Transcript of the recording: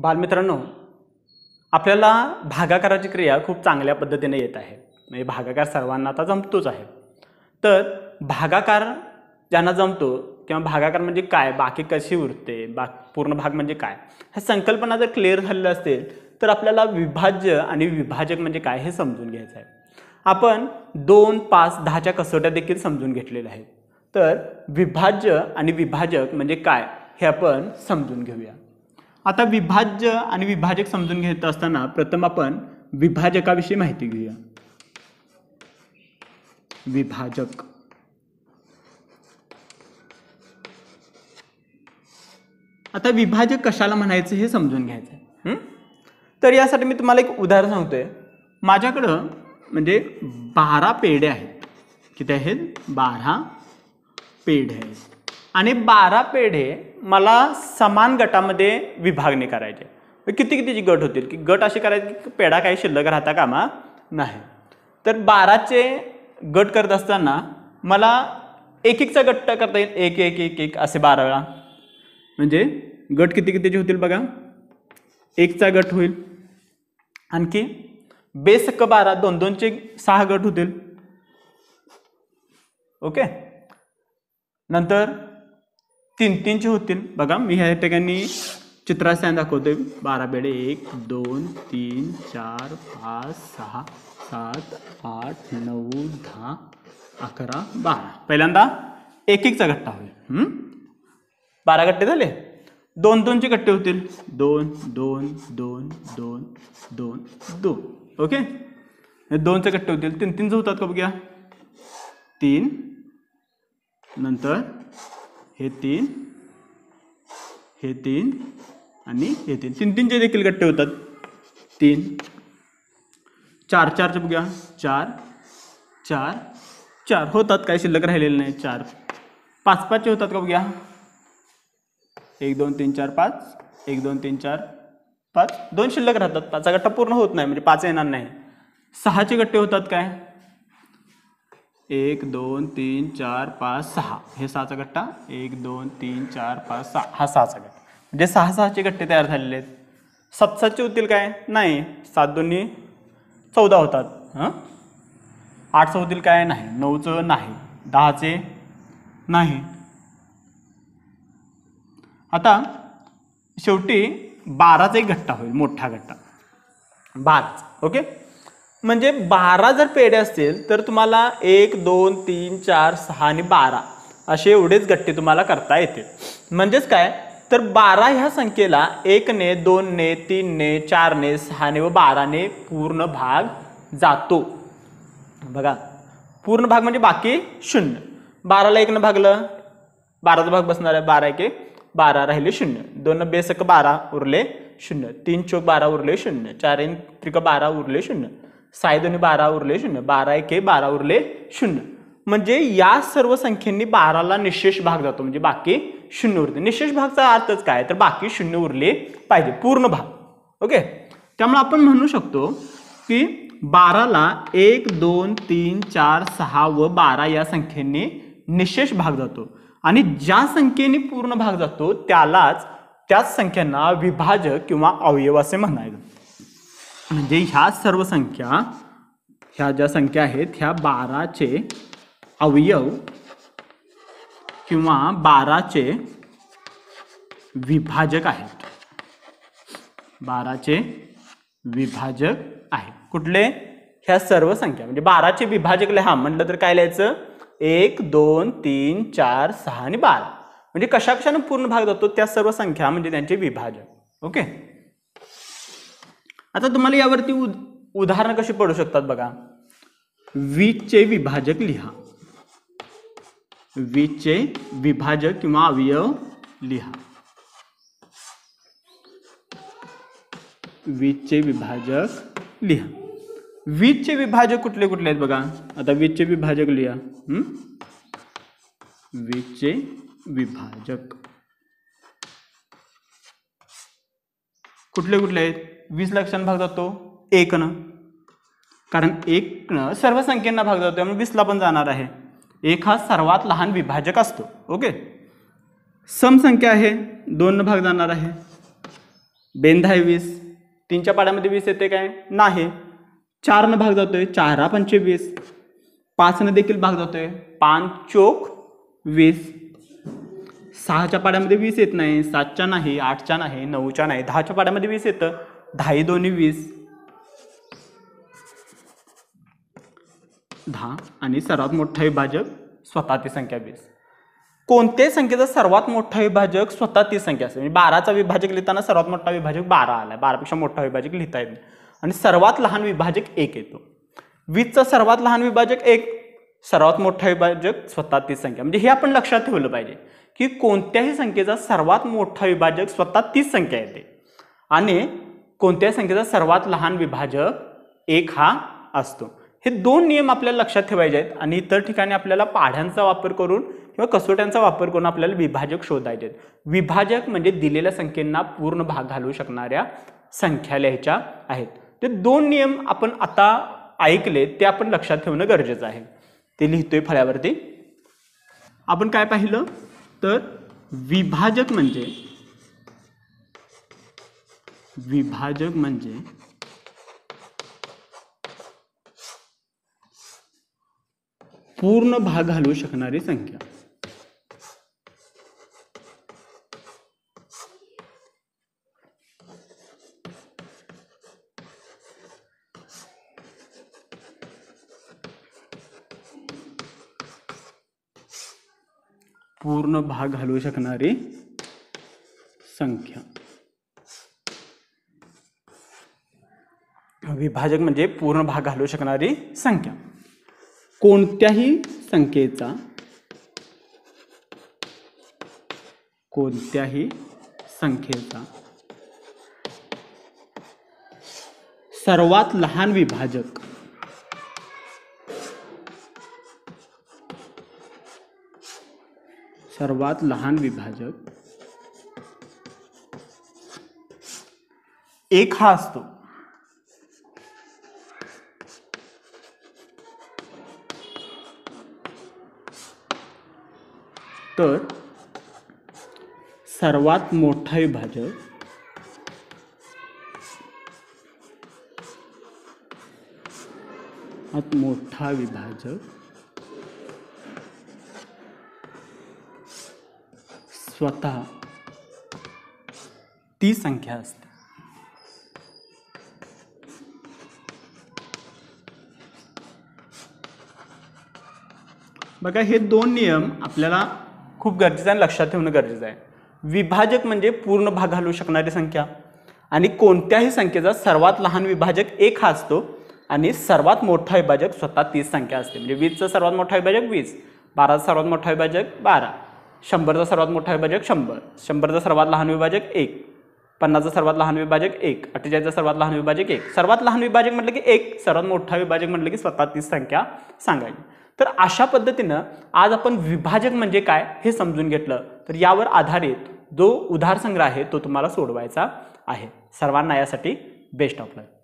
बालमित्रांनो आपल्याला भागाकाराची क्रिया खूप चांगल्या पद्धतीने येत आहे म्हणजे भागाकार सर्वांना आता जमतोच आहे तर भागाकार ज्यांना जमतो किंवा भागाकार म्हणजे काय बाकी कशी उरते बा पूर्ण भाग म्हणजे काय ह्या संकल्पना जर क्लिअर झालेल्या असतील तर आपल्याला विभाज्य आणि विभाजक म्हणजे काय हे समजून घ्यायचं आहे आपण दोन पाच दहाच्या कसोट्या देखील समजून घेतलेल्या आहेत तर विभाज्य आणि विभाजक म्हणजे काय हे आपण समजून घेऊया आता विभाज्य आणि विभाजक समजून घेत असताना प्रथम आपण विभाजकाविषयी माहिती घेऊया विभाजक आता विभाजक कशाला म्हणायचं हे समजून घ्यायचं तर यासाठी मी तुम्हाला एक उदाहरण सांगतोय माझ्याकडं म्हणजे बारा पेढे आहेत किती आहेत बारा पेढे आहेत आणि बारा पेढे मला समान गटामध्ये विभागणी करायचे म्हणजे किती कितीचे गट होतील की गट असे करायचे की पेढा काही शिल्लक राहता कामा नाही तर बाराचे गट करत असताना मला एक एकचा गट करता येईल एक एक एक एक असे बारा वेळा म्हणजे गट किती कितीचे होतील बघा एकचा गट होईल आणखी बेसक्क बारा दोन दोनचे सहा गट होतील ओके नंतर तीन तीनचे होतील बघा मी ह्या ठिकाणी चित्रास्थान दाखवतोय बारा बेडे एक दोन तीन चार पाच सहा सात आठ नऊ दहा अकरा बारा पहिल्यांदा एक एकचा गट्टा होईल बारा गट्टे झाले दोन दोनचे गट्टे होतील दोन दोन दोन दोन दोन दोन ओके दोनचे गट्टे होतील तीन तीनचे होतात का बघ्या तीन नंतर हे तीन हे तीन आणि हे तीन तीन तीनचे देखील गट्टे होतात तीन चार चारचे बघूया चार चार चार होतात काय शिल्लक राहिलेले नाही चार पाच पाचचे होतात का बघूया एक दोन तीन चार पाच एक दोन तीन चार पाच दोन शिल्लक राहतात पाचा गट्टा पूर्ण होत नाही म्हणजे पाच येणार नाही सहाचे गट्टे होतात काय एक दोन तीन चार पाच सहा हे सहाचा गट्टा एक दोन तीन चार पाच सहा हा सहाचा गट्टा म्हणजे सहा सहाचे गट्टे तयार झालेले आहेत सात सातचे होतील काय नाही सात दोन्ही चौदा होतात हां आठचं होतील काय नाही नऊचं नाही दहाचे नाही आता शेवटी बाराचा एक गट्टा होईल मोठा गट्टा बाराच ओके म्हणजे बारा जर पेढे असतील तर तुम्हाला एक दोन तीन चार सहा आणि बारा असे एवढेच गट्टे तुम्हाला करता येतील म्हणजेच काय तर बारा ह्या संख्येला एकने दोनने तीनने चारने सहाने व बाराने पूर्ण भाग जातो बघा पूर्ण भाग म्हणजे बाकी शून्य बाराला एकनं भागलं बाराचा भाग बसणार आहे बारा एक बारा राहिले शून्य दोन बेसक बारा उरले शून्य तीन चोक बारा उरले शून्य चार इन त्रिक बारा उरले शून्य साय दोन्ही बारा उरले शून्य बारा एके बारा उरले शून्य म्हणजे या सर्व संख्येनी बाराला निशेष भाग जातो म्हणजे बाकी शून्य उरते निशेष भागचा अर्थच काय तर बाकी शून्य उरले पाहिजे पूर्ण भाग ओके त्यामुळे आपण म्हणू शकतो की बाराला एक दोन तीन चार सहा व बारा या संख्येने निशेष भाग जातो आणि ज्या संख्येने पूर्ण भाग जातो त्यालाच त्याच संख्यांना विभाजक किंवा अवयव असे म्हणायचं म्हणजे ह्या सर्व संख्या ह्या ज्या संख्या आहेत ह्या बाराचे अवयव किंवा बाराचे विभाजक आहेत बाराचे विभाजक आहे कुठले ह्या सर्व संख्या म्हणजे बाराचे विभाजक लिहा म्हटलं तर काय लिहायचं एक दोन तीन चार सहा आणि बारा म्हणजे कशा पूर्ण भाग जातो त्या सर्व संख्या म्हणजे त्यांचे विभाजक ओके आता तुम्हाला यावरती उद उदाहरणं कशी पडू शकतात बघा वीजचे विभाजक लिहा वीजचे विभाजक किंवा अवयव लिहा वीजचे विभाजक लिहा वीजचे विभाजक कुठले कुठले आहेत बघा आता वीजचे विभाजक लिहा वीजचे विभाजक कुठले कुठले आहेत वीस लक्षांना भाग जातो एकनं कारण एकनं सर्व संख्येनं भाग जातो त्यामुळे वीसला पण जाणार आहे एक हा सर्वात लहान विभाजक असतो ओके समसंख्या आहे दोननं भाग जाणार आहे बेंधा आहे वीस तीनच्या पाड्यामध्ये वीस येते काय नाही चारनं भाग जातोय आहे चारा पंचवीस पाचनं देखील भाग जातोय आहे पाच चोक वीस सहाच्या पाड्यामध्ये वीस येत नाही सातच्या नाही आठच्या नाही नऊच्या नाही दहाच्या पाड्यामध्ये वीस येतं दहाही दोन्ही वीस दहा आणि सर्वात मोठा विभाजक स्वतः ती संख्या वीस कोणत्याही संख्येचा सर्वात मोठा विभाजक स्वतः ती संख्या असते म्हणजे बाराचा विभाजक लिहिताना सर्वात मोठा विभाजक बारा आला बारापेक्षा मोठा विभाजक लिहिता येत आणि सर्वात लहान विभाजक एक येतो वीसचा सर्वात लहान विभाजक एक सर्वात मोठा विभाजक स्वतः ती संख्या म्हणजे हे आपण लक्षात ठेवलं पाहिजे की कोणत्याही संख्येचा सर्वात मोठा विभाजक स्वतः तीच संख्या येते आणि कोणत्याही संख्येचा सर्वात लहान विभाजक एक हा असतो हे दोन नियम आपल्याला लक्षात ठेवायचे आहेत आणि इतर ठिकाणी आपल्याला पाढ्यांचा वापर करून किंवा कसोट्यांचा वापर करून आपल्याला विभाजक शोधायचे आहेत विभाजक म्हणजे दिलेल्या संख्येंना पूर्ण भाग घालू शकणाऱ्या संख्या लिहायच्या आहेत ते दोन नियम आपण आता ऐकले ते आपण लक्षात ठेवणं गरजेचं आहे ते लिहितोय फळ्यावरती आपण काय पाहिलं तर विभाजक म्हणजे विभाजक म्हणजे पूर्ण भाग घालू शकणारी संख्या पूर्ण भाग घालू शकणारी संख्या विभाजक म्हणजे पूर्ण भाग घालू शकणारी संख्या कोणत्याही संख्येचा कोणत्याही संख्येचा सर्वात लहान विभाजक सर्वात लहान विभाजक एक हा असतो तर सर्वात मोठा विभाजक मोठा विभाजक स्वतः ती संख्या असते बघा हे दोन नियम आपल्याला खूप गरजेचं आणि लक्षात ठेवणं गरजेचं आहे विभाजक म्हणजे पूर्ण भाग घालू शकणारी संख्या आणि कोणत्याही संख्येचा सर्वात लहान विभाजक एक हा असतो आणि सर्वात मोठा विभाजक स्वतः तीस संख्या असते म्हणजे वीसचा सर्वात मोठा विभाजक वीस बाराचा सर्वात मोठा विभाजक बारा शंभरचा सर्वात मोठा विभाजक शंभर शंभरचा सर्वात लहान विभाजक एक पन्नासचा सर्वात लहान विभाजक एक अठ्ठेचाळीसचा सर्वात लहान विभाजक एक सर्वात लहान विभाजक म्हटलं की एक सर्वात मोठा विभाजक म्हटलं की स्वतः तीच संख्या सांगायची तर अशा पद्धतीनं आज आपण विभाजक म्हणजे काय हे समजून घेतलं तर यावर आधारित जो उधारसंग्रह आहे तो तुम्हाला सोडवायचा आहे सर्वांना यासाठी बेस्ट ऑफ लक